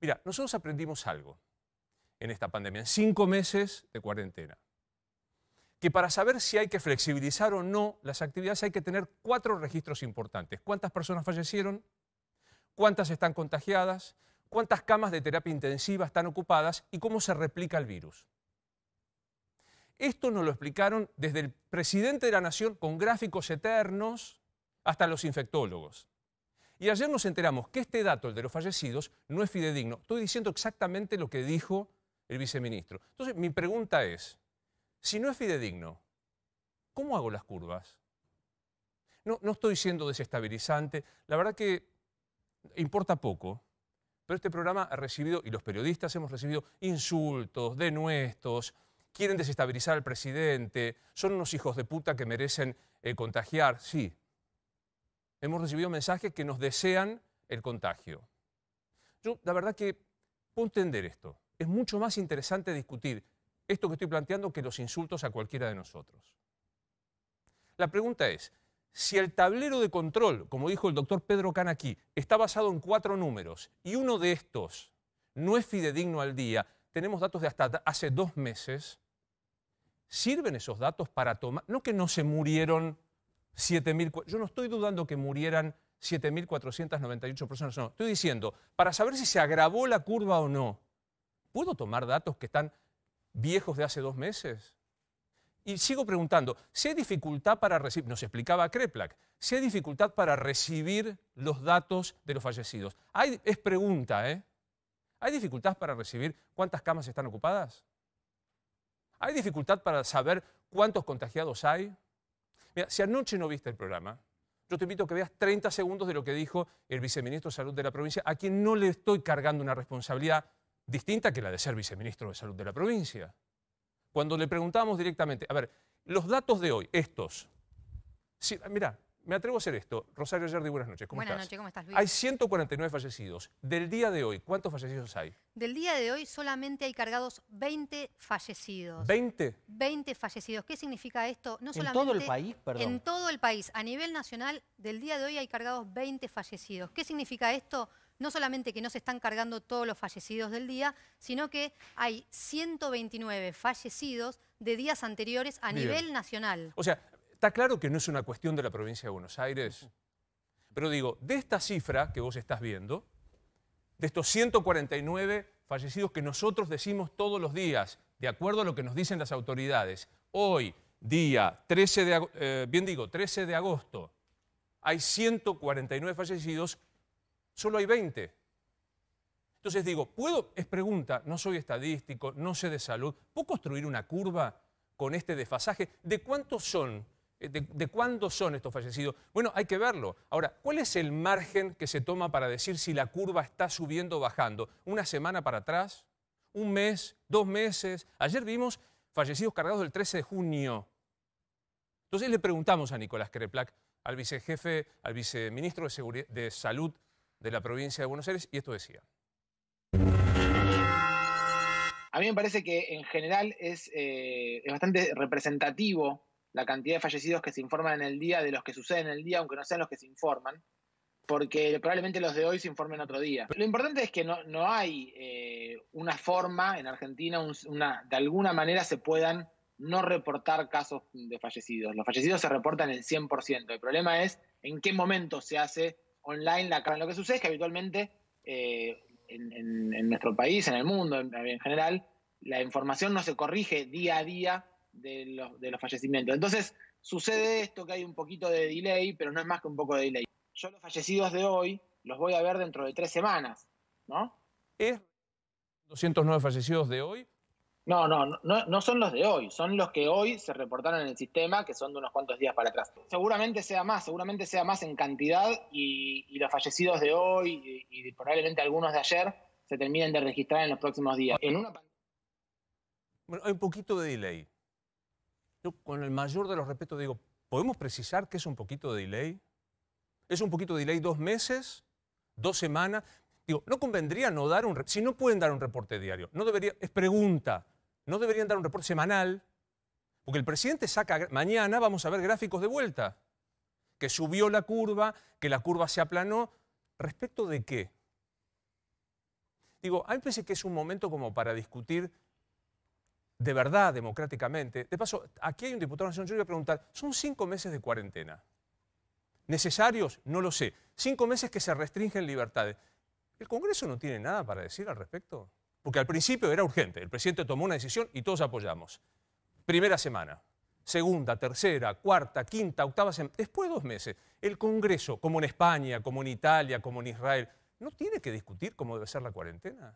Mira, nosotros aprendimos algo en esta pandemia, en cinco meses de cuarentena. Que para saber si hay que flexibilizar o no las actividades hay que tener cuatro registros importantes. ¿Cuántas personas fallecieron? ¿Cuántas están contagiadas? ¿Cuántas camas de terapia intensiva están ocupadas? ¿Y cómo se replica el virus? Esto nos lo explicaron desde el presidente de la nación con gráficos eternos hasta los infectólogos. Y ayer nos enteramos que este dato, el de los fallecidos, no es fidedigno. Estoy diciendo exactamente lo que dijo el viceministro. Entonces, mi pregunta es, si no es fidedigno, ¿cómo hago las curvas? No, no estoy siendo desestabilizante. La verdad que importa poco, pero este programa ha recibido, y los periodistas hemos recibido, insultos, denuestos, quieren desestabilizar al presidente, son unos hijos de puta que merecen eh, contagiar, sí, hemos recibido mensajes que nos desean el contagio. Yo, la verdad que puedo entender esto. Es mucho más interesante discutir esto que estoy planteando que los insultos a cualquiera de nosotros. La pregunta es, si el tablero de control, como dijo el doctor Pedro Can está basado en cuatro números y uno de estos no es fidedigno al día, tenemos datos de hasta hace dos meses, ¿sirven esos datos para tomar? No que no se murieron yo no estoy dudando que murieran 7.498 personas, no. Estoy diciendo, para saber si se agravó la curva o no, ¿puedo tomar datos que están viejos de hace dos meses? Y sigo preguntando, si hay dificultad para recibir, nos explicaba Kreplak, si hay dificultad para recibir los datos de los fallecidos. Hay, es pregunta, ¿eh? ¿Hay dificultad para recibir cuántas camas están ocupadas? ¿Hay dificultad para saber cuántos contagiados hay? si anoche no viste el programa, yo te invito a que veas 30 segundos de lo que dijo el viceministro de Salud de la provincia, a quien no le estoy cargando una responsabilidad distinta que la de ser viceministro de Salud de la provincia. Cuando le preguntamos directamente, a ver, los datos de hoy, estos, mira, me atrevo a hacer esto. Rosario Yardi, buenas noches. ¿Cómo buenas noches, ¿cómo estás, Hay 149 fallecidos. Del día de hoy, ¿cuántos fallecidos hay? Del día de hoy solamente hay cargados 20 fallecidos. ¿20? 20 fallecidos. ¿Qué significa esto? No solamente, ¿En todo el país? Perdón. En todo el país. A nivel nacional, del día de hoy hay cargados 20 fallecidos. ¿Qué significa esto? No solamente que no se están cargando todos los fallecidos del día, sino que hay 129 fallecidos de días anteriores a nivel nacional. O sea, Está claro que no es una cuestión de la provincia de Buenos Aires, pero digo, de esta cifra que vos estás viendo, de estos 149 fallecidos que nosotros decimos todos los días, de acuerdo a lo que nos dicen las autoridades, hoy, día 13 de, eh, bien digo, 13 de agosto, hay 149 fallecidos, solo hay 20. Entonces digo, ¿puedo, es pregunta, no soy estadístico, no sé de salud, ¿puedo construir una curva con este desfasaje de cuántos son eh, de, cuándo son estos fallecidos. Bueno, hay que verlo. Ahora, ¿cuál es el margen que se toma para decir si la curva está subiendo o bajando? ¿Una semana para atrás? ¿Un mes? ¿Dos meses? Ayer vimos fallecidos cargados del 13 de junio. Entonces le preguntamos a Nicolás Quereplac, al vicejefe, al viceministro de, Salud de la provincia de Buenos Aires, y esto decía. A mí me parece que en general es eh, bastante representativo la cantidad de fallecidos que se informan en el día de los que suceden en el día, aunque no sean los que se informan, porque probablemente los de hoy se informen otro día. Lo importante es que no, hay eh, una forma en Argentina, una, de alguna manera se puedan no reportar casos de fallecidos. Los fallecidos se reportan el 100%. El problema es en qué momento se hace online la Lo que sucede es que habitualmente eh, en nuestro país, en el mundo en general, la información no se corrige día a día de los, fallecimientos. Entonces, sucede esto que hay un poquito de delay, pero no es más que un poco de delay. Yo los fallecidos de hoy los voy a ver dentro de tres semanas, ¿no? ¿Es 209 fallecidos de hoy? No, no, no, no son los de hoy, son los que hoy se reportaron en el sistema, que son de unos cuantos días para atrás. Seguramente sea más, seguramente sea más en cantidad y, los fallecidos de hoy y, probablemente algunos de ayer se terminen de registrar en los próximos días. En bueno, hay un poquito de delay. Yo con el mayor de los respetos digo, ¿podemos precisar que es un poquito de delay? ¿Es un poquito de delay dos meses? ¿Dos semanas? Digo, ¿no convendría no dar un... Si no pueden dar un reporte diario, no debería... Es pregunta. ¿No deberían dar un reporte semanal? Porque el presidente saca... Mañana vamos a ver gráficos de vuelta. Que subió la curva, que la curva se aplanó. ¿Respecto de qué? Digo, hay parece que es un momento como para discutir de verdad democráticamente. De paso, aquí hay un diputado nacional, yo le voy a preguntar, son cinco meses de cuarentena. ¿Necesarios? No lo sé. Cinco meses que se restringen libertades. ¿El Congreso no tiene nada para decir al respecto? Porque al principio era urgente, el presidente tomó una decisión y todos apoyamos. Primera semana, segunda, tercera, cuarta, quinta, octava semana, después de dos meses. El Congreso, como en España, como en Italia, como en Israel, ¿no tiene que discutir cómo debe ser la cuarentena?